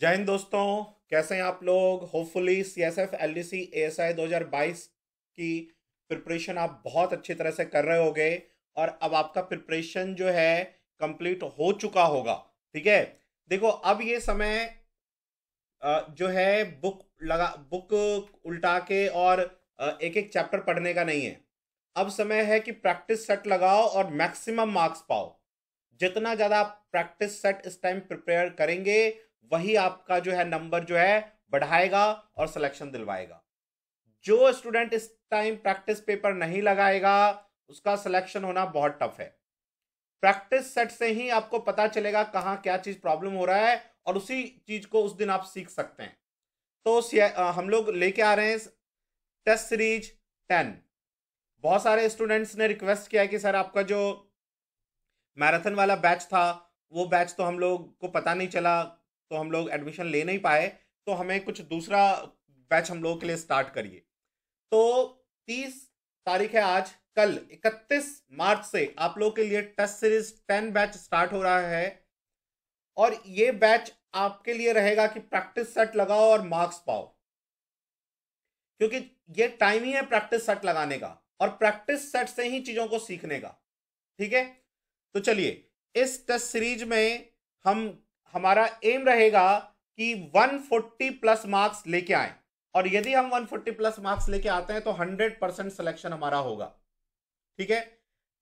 जय हिंद दोस्तों कैसे हैं आप लोग hopefully C S F L D C S I दो हज़ार बाईस की प्रिपरेशन आप बहुत अच्छी तरह से कर रहे होंगे और अब आपका प्रिपरेशन जो है कंप्लीट हो चुका होगा ठीक है देखो अब ये समय जो है बुक लगा बुक उल्टा के और एक एक चैप्टर पढ़ने का नहीं है अब समय है कि प्रैक्टिस सेट लगाओ और मैक्सिमम मार्क्स पाओ जितना ज़्यादा प्रैक्टिस सेट इस टाइम प्रिपेयर करेंगे वही आपका जो है नंबर जो है बढ़ाएगा और सिलेक्शन दिलवाएगा जो स्टूडेंट इस टाइम प्रैक्टिस पेपर नहीं लगाएगा उसका सिलेक्शन होना बहुत टफ है प्रैक्टिस सेट से ही आपको पता चलेगा कहाँ क्या चीज प्रॉब्लम हो रहा है और उसी चीज को उस दिन आप सीख सकते हैं तो हम लोग लेके आ रहे हैं टेस्ट सीरीज टेन बहुत सारे स्टूडेंट्स ने रिक्वेस्ट किया है कि सर आपका जो मैराथन वाला बैच था वो बैच तो हम लोग को पता नहीं चला तो हम लोग एडमिशन ले नहीं पाए तो हमें कुछ दूसरा बैच हम लोगों के लिए स्टार्ट करिए तो तीस तारीख है आज कल 31 मार्च से आप लोगों के लिए test series ten batch start हो रहा है और ये बैच आपके लिए रहेगा कि प्रैक्टिस सेट लगाओ और मार्क्स पाओ क्योंकि ये टाइम ही है प्रैक्टिस सेट लगाने का और प्रैक्टिस सेट से ही चीजों को सीखने का ठीक है तो चलिए इस टेस्ट सीरीज में हम हमारा एम रहेगा कि 140 प्लस मार्क्स लेके आए और यदि हम 140 प्लस मार्क्स लेके आते हैं तो 100 परसेंट सिलेक्शन हमारा होगा ठीक है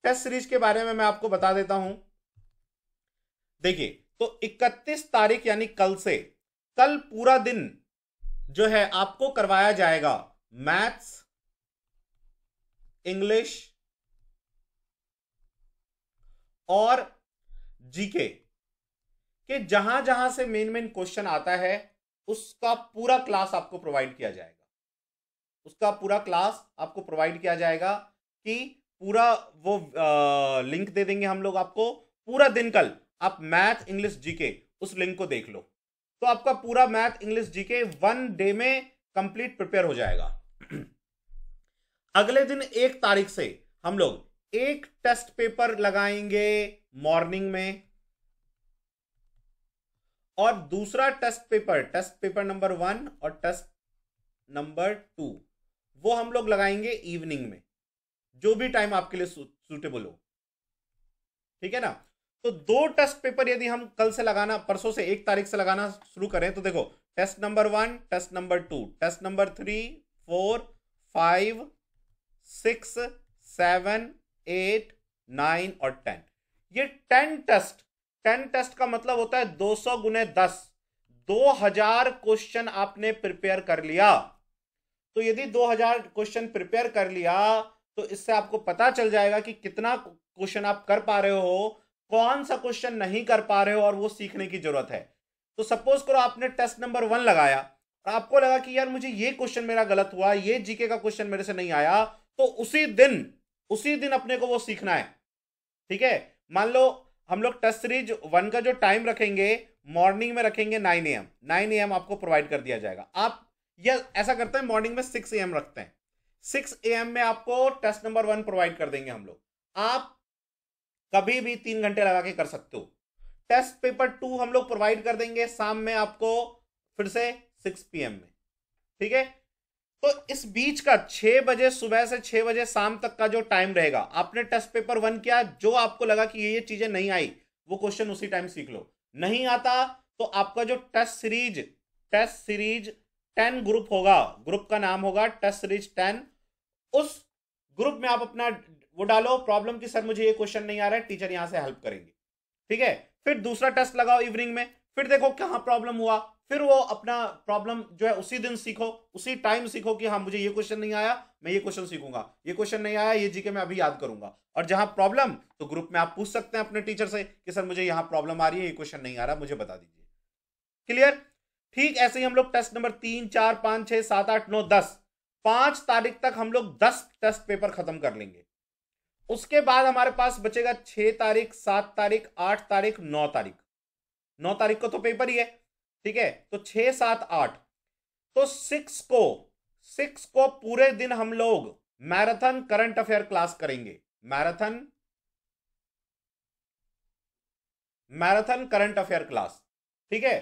टेस्ट सीरीज के बारे में मैं आपको बता देता हूं देखिए तो 31 तारीख यानी कल से कल पूरा दिन जो है आपको करवाया जाएगा मैथ्स इंग्लिश और जीके कि जहां जहां से मेन मेन क्वेश्चन आता है उसका पूरा क्लास आपको प्रोवाइड किया जाएगा उसका पूरा क्लास आपको प्रोवाइड किया जाएगा कि पूरा वो आ, लिंक दे देंगे हम लोग आपको पूरा दिन कल आप मैथ इंग्लिश जीके उस लिंक को देख लो तो आपका पूरा math English GK one day में कंप्लीट प्रिपेयर हो जाएगा अगले दिन एक तारीख से हम लोग एक टेस्ट पेपर लगाएंगे मॉर्निंग में और दूसरा test paper test paper number one और टेस्ट नंबर टू वो हम लोग लगाएंगे इवनिंग में जो भी टाइम आपके लिए सूटेबल हो ठीक है ना तो दो टेस्ट पेपर यदि हम कल से लगाना परसों से एक तारीख से लगाना शुरू करें तो देखो test number one test number two test number three four five six seven eight nine और टेन ये टेन टेस्ट टेन टेस्ट का मतलब होता है दो सौ गुने दस दो हजार क्वेश्चन आपने प्रिपेयर कर लिया तो यदि दो हजार क्वेश्चन प्रिपेयर कर लिया तो इससे आपको पता चल जाएगा कि कितना क्वेश्चन आप कर पा रहे हो कौन सा क्वेश्चन नहीं कर पा रहे हो और वो सीखने की जरूरत है तो सपोज करो आपने टेस्ट नंबर वन लगाया और आपको लगा कि यार मुझे ये क्वेश्चन मेरा गलत हुआ ये जीके का क्वेश्चन मेरे से नहीं आया तो उसी दिन उसी दिन अपने को वो सीखना है ठीक है मान लो हम लोग टेस्ट सीरीज वन का जो टाइम रखेंगे मॉर्निंग में रखेंगे nine A M nine A M आपको प्रोवाइड कर दिया जाएगा आप यह ऐसा करते हैं मॉर्निंग में सिक्स ए एम रखते हैं सिक्स ए एम में आपको टेस्ट नंबर वन प्रोवाइड कर देंगे हम लोग आप कभी भी तीन घंटे लगा के कर सकते हो टेस्ट पेपर टू हम लोग प्रोवाइड कर देंगे शाम में आपको फिर से सिक्स पी में ठीक है तो इस बीच का छह बजे सुबह से छह बजे शाम तक का जो टाइम रहेगा आपने टेस्ट पेपर वन किया जो आपको लगा कि ये ये चीजें नहीं आई वो क्वेश्चन उसी टाइम सीख लो नहीं आता तो आपका जो test series test series ten group होगा ग्रुप का नाम होगा टेस्ट सीरीज टेन उस ग्रुप में आप अपना वो डालो प्रॉब्लम की सर मुझे ये क्वेश्चन नहीं आ रहा है टीचर यहां से हेल्प करेंगे ठीक है फिर दूसरा टेस्ट लगाओ इवनिंग में फिर देखो कहां प्रॉब्लम हुआ फिर वो अपना प्रॉब्लम जो है उसी दिन सीखो उसी टाइम सीखो कि हाँ मुझे ये क्वेश्चन नहीं आया मैं ये क्वेश्चन सीखूंगा ये क्वेश्चन नहीं आया ये जीके मैं अभी याद करूंगा और जहां प्रॉब्लम तो ग्रुप में आप पूछ सकते हैं अपने टीचर से कि सर मुझे यहाँ प्रॉब्लम आ रही है ये क्वेश्चन नहीं आ रहा मुझे बता दीजिए क्लियर ठीक ऐसे ही हम लोग टेस्ट नंबर तीन चार पांच छह सात आठ नौ दस पांच तारीख तक हम लोग दस टेस्ट पेपर खत्म कर लेंगे उसके बाद हमारे पास बचेगा छह तारीख सात तारीख आठ तारीख नौ तारीख नौ तारीख को तो पेपर ही है ठीक है तो छह सात आठ तो सिक्स को सिक्स को पूरे दिन हम लोग मैराथन करंट अफेयर क्लास करेंगे marathon marathon current affair class ठीक है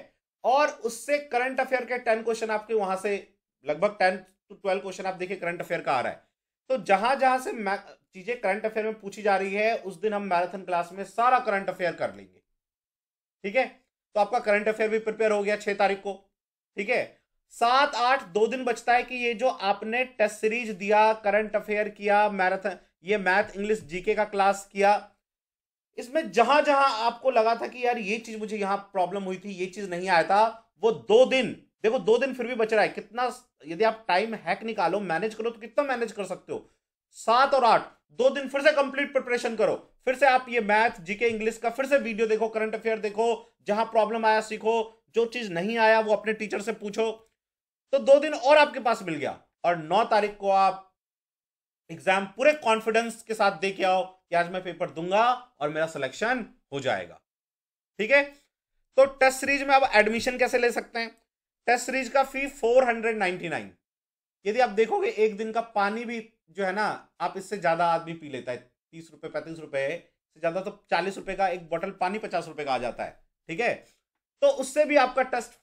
और उससे करंट अफेयर के टेन क्वेश्चन आपके वहां से लगभग टेन टू ट्वेल्व क्वेश्चन आप देखिए करंट अफेयर का आ रहा है तो जहां जहां से चीजें करंट अफेयर में पूछी जा रही है उस दिन हम मैराथन क्लास में सारा करंट अफेयर कर लेंगे ठीक है तो आपका करंट अफेयर भी प्रिपेयर हो गया छह तारीख को ठीक है सात आठ दो दिन बचता है कि ये जो आपने टेस्ट सीरीज दिया करंट अफेयर किया मैराथन ये मैथ इंग्लिश जीके का क्लास किया इसमें जहां जहां आपको लगा था कि यार ये चीज मुझे यहां प्रॉब्लम हुई थी ये चीज नहीं आया था वो दो दिन देखो दो दिन फिर भी बच रहा है कितना यदि आप टाइम हैक निकालो मैनेज करो तो कितना मैनेज कर सकते हो सात और आठ दो दिन फिर से कंप्लीट प्रिपरेशन करो फिर से आप ये मैथ जीके इंग्लिश का फिर से वीडियो देखो करंट अफेयर देखो जहां प्रॉब्लम आया सीखो जो चीज नहीं आया वो अपने टीचर से पूछो तो दो दिन और आपके पास मिल गया और नौ तारीख को आप एग्जाम पूरे कॉन्फिडेंस के साथ दे के आओ कि आज मैं पेपर दूंगा और मेरा सिलेक्शन हो जाएगा ठीक है तो टेस्ट सीरीज में आप एडमिशन कैसे ले सकते हैं टेस्ट सीरीज का फी 499 यदि आप देखोगे एक दिन का पानी भी जो है ना आप इससे ज़्यादा आदमी पी लेता है तीस रुपये पैंतीस रुपये से ज़्यादा तो चालीस रुपये का एक बोतल पानी पचास रुपये का आ जाता है ठीक है तो उससे भी आपका टेस्ट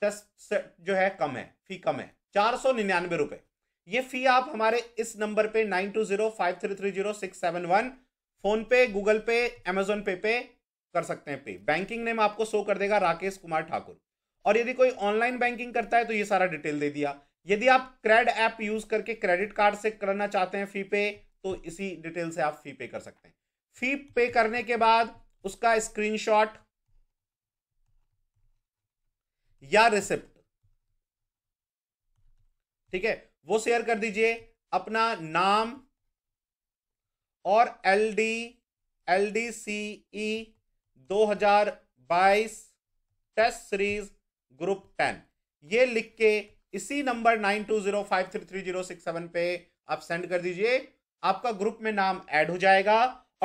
टेस्ट जो है कम है फी कम है चार सौ निन्यानवे रुपये ये फी आप हमारे इस नंबर पे nine two zero five three three zero six seven one phone पे गूगल पे अमेजोन पे पे कर सकते हैं पे बैंकिंग नेम आपको शो कर देगा राकेश कुमार ठाकुर और यदि कोई ऑनलाइन बैंकिंग करता है तो ये सारा डिटेल दे दिया यदि आप क्रेड ऐप यूज करके क्रेडिट कार्ड से करना चाहते हैं फी पे तो इसी डिटेल से आप फी पे कर सकते हैं फी पे करने के बाद उसका स्क्रीनशॉट या रिसिप्ट ठीक है वो शेयर कर दीजिए अपना नाम और L D L D C E दो हजार बाईस टेस्ट सीरीज ग्रुप टेन ये लिख के इसी number nine two zero five three three zero six seven पे आप सेंड कर दीजिए आपका ग्रुप में नाम ऐड हो जाएगा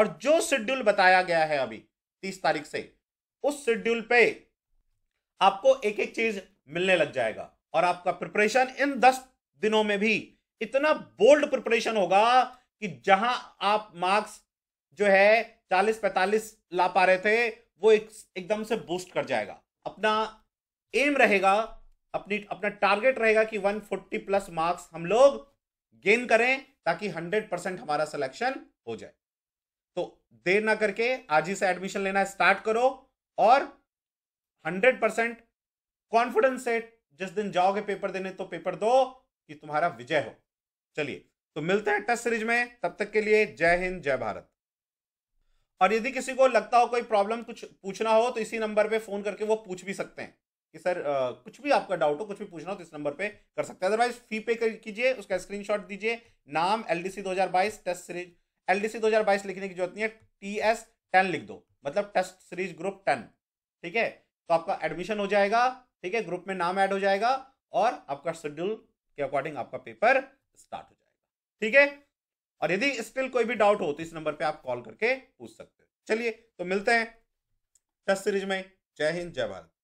और जो शेड्यूल बताया गया है अभी तीस तारीख से उस शेड्यूल पे आपको एक एक चीज मिलने लग जाएगा और आपका प्रिपरेशन इन दस दिनों में भी इतना बोल्ड प्रिपरेशन होगा कि जहां आप मार्क्स जो है चालीस पैंतालीस ला पा रहे थे वो एक, एकदम से बूस्ट कर जाएगा अपना एम रहेगा अपनी अपना टारगेट रहेगा कि 140 प्लस मार्क्स हम लोग गेन करें ताकि 100 परसेंट हमारा सिलेक्शन हो जाए तो देर ना करके आज ही से एडमिशन लेना स्टार्ट करो और 100 परसेंट कॉन्फिडेंस से जिस दिन जाओगे पेपर देने तो पेपर दो कि तुम्हारा विजय हो चलिए तो मिलते हैं टेस्ट सीरीज में तब तक के लिए जय हिंद जय भारत और यदि किसी को लगता हो कोई प्रॉब्लम कुछ पूछना हो तो इसी नंबर पे फोन करके वो पूछ भी सकते हैं कि सर आ, कुछ भी आपका डाउट हो कुछ भी पूछना हो तो इस नंबर पे कर सकते हैं अदरवाइज फी पे कीजिए उसका स्क्रीनशॉट दीजिए नाम एल डी सी दो हजार बाईस test series L D C दो हजार बाईस लिखने की जरूरत नहीं है टी एस टेन लिख दो मतलब टेस्ट सीरीज ग्रुप टेन ठीक है तो आपका एडमिशन हो जाएगा ठीक है ग्रुप में नाम ऐड हो जाएगा और आपका शेड्यूल के अकॉर्डिंग आपका पेपर स्टार्ट हो जाएगा ठीक है और यदि स्टिल कोई भी डाउट हो तो इस नंबर पर आप कॉल करके पूछ सकते हो चलिए तो मिलते हैं टेस्ट सीरीज में जय हिंद जय भारत